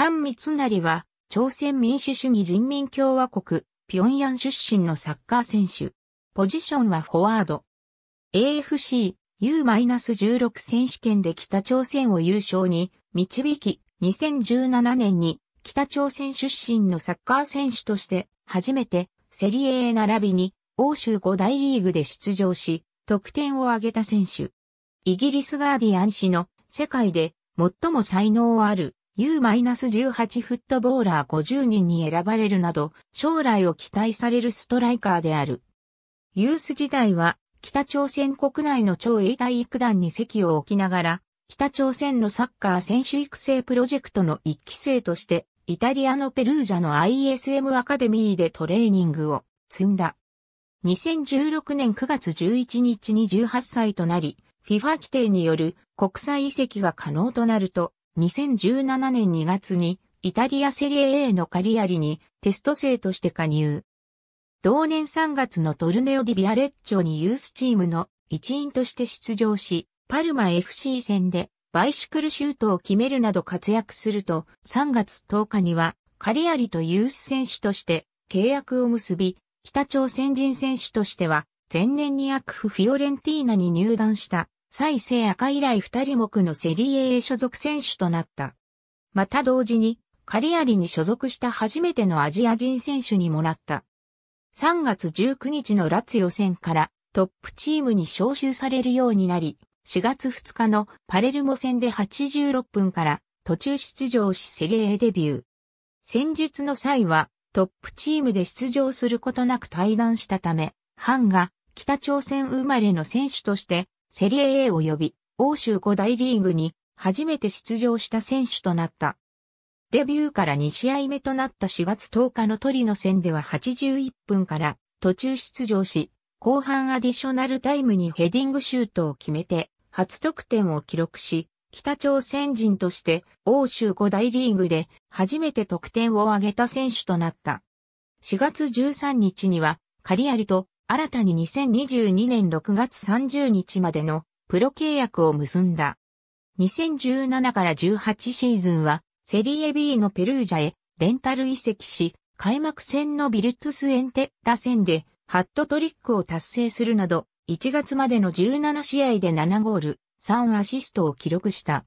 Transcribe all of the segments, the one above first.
韓三成は、朝鮮民主主義人民共和国、平壌出身のサッカー選手。ポジションはフォワード。AFC U-16 選手権で北朝鮮を優勝に導き、2017年に北朝鮮出身のサッカー選手として初めてセリエ A 並びに欧州5大リーグで出場し、得点を挙げた選手。イギリスガーディアン氏の世界で最も才能ある U-18 フットボーラー50人に選ばれるなど、将来を期待されるストライカーである。ユース時代は、北朝鮮国内の超英体育団に席を置きながら、北朝鮮のサッカー選手育成プロジェクトの一期生として、イタリアのペルージャの ISM アカデミーでトレーニングを積んだ。2016年9月11日に18歳となり、FIFA 規定による国際移籍が可能となると、2017年2月にイタリアセリエ A のカリアリにテスト生として加入。同年3月のトルネオディビアレッチョにユースチームの一員として出場し、パルマ FC 戦でバイシクルシュートを決めるなど活躍すると、3月10日にはカリアリとユース選手として契約を結び、北朝鮮人選手としては前年にアクフ・フィオレンティーナに入団した再生赤以来二人目のセリエ A 所属選手となった。また同時に、カリアリに所属した初めてのアジア人選手にもなった。3月19日のラツ予選からトップチームに招集されるようになり、4月2日のパレルモ戦で86分から途中出場しセリエデビュー。戦術の際はトップチームで出場することなく退団したため、ハンが北朝鮮生まれの選手としてセリエ A 及び欧州5大リーグに初めて出場した選手となった。デビューから2試合目となった4月10日のトリノ戦では81分から途中出場し、後半アディショナルタイムにヘディングシュートを決めて初得点を記録し、北朝鮮人として欧州5大リーグで初めて得点を挙げた選手となった。4月13日には、カリアリと新たに2022年6月30日までのプロ契約を結んだ。2017から18シーズンはセリエ B のペルージャへレンタル移籍し、開幕戦のビルトゥスエンテラ戦でハットトリックを達成するなど、1月までの17試合で7ゴール、3アシストを記録した。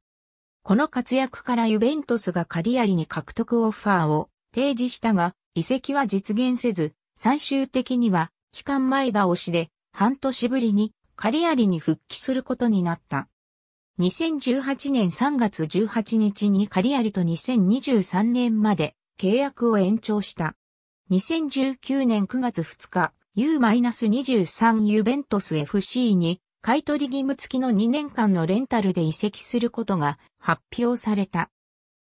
この活躍からユベントスがカリアリに獲得オファーを提示したが、移籍は実現せず、最終的には期間前倒しで半年ぶりにカリアリに復帰することになった。2018年3月18日にカリアリと2023年まで契約を延長した。2019年9月2日、U-23 ユベントス FC に買取義務付きの2年間のレンタルで移籍することが発表された。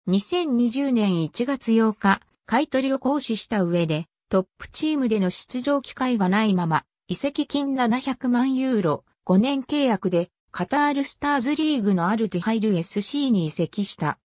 2020年1月8日、買取を行使した上でトップチームでの出場機会がないまま、移籍金700万ユーロ、5年契約で、カタールスターズリーグのアルティハイル SC に移籍した。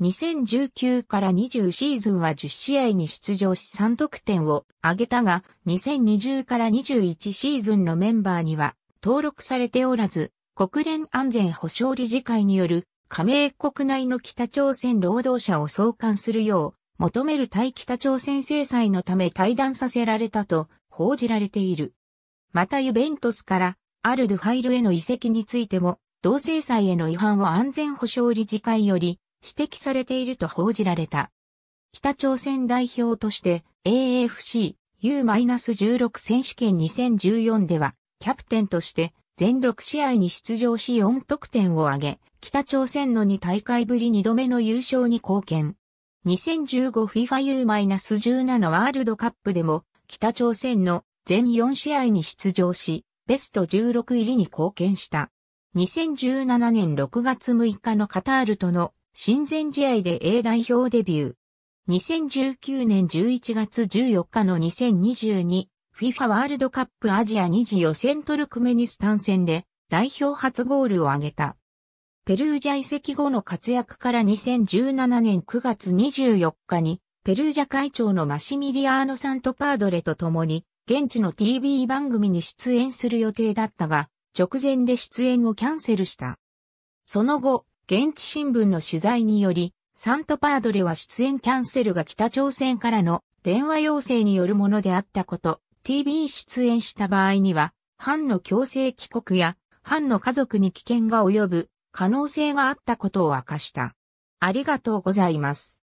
2019から20シーズンは10試合に出場し3得点を挙げたが、2020から21シーズンのメンバーには登録されておらず、国連安全保障理事会による加盟国内の北朝鮮労働者を送還するよう求める対北朝鮮制裁のため対談させられたと報じられている。またユベントスからアルドファイルへの移籍についても、同制裁への違反を安全保障理事会より指摘されていると報じられた。北朝鮮代表として AFC U-16 選手権2014ではキャプテンとして全6試合に出場し4得点を挙げ、北朝鮮の2大会ぶり2度目の優勝に貢献。2015FIFA U-17 ワールドカップでも北朝鮮の全4試合に出場し、ベスト16入りに貢献した。2017年6月6日のカタールとの親善試合で A 代表デビュー。2019年11月14日の 2022FIFA ワールドカップアジア2次予選トルクメニスタン戦で代表初ゴールを挙げた。ペルージャ移籍後の活躍から2017年9月24日に、ペルージャ会長のマシミリアーノ・サントパードレと共に、現地の TV 番組に出演する予定だったが、直前で出演をキャンセルした。その後、現地新聞の取材により、サントパードレは出演キャンセルが北朝鮮からの電話要請によるものであったこと、TV 出演した場合には、藩の強制帰国や、藩の家族に危険が及ぶ可能性があったことを明かした。ありがとうございます。